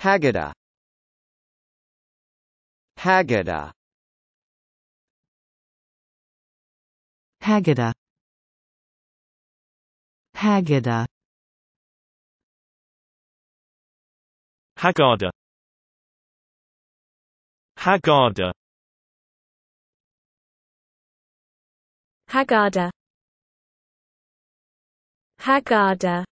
Haggadah Haggadah Haggadah Haggadah Haggadah Haggadah Haggadah Haggadah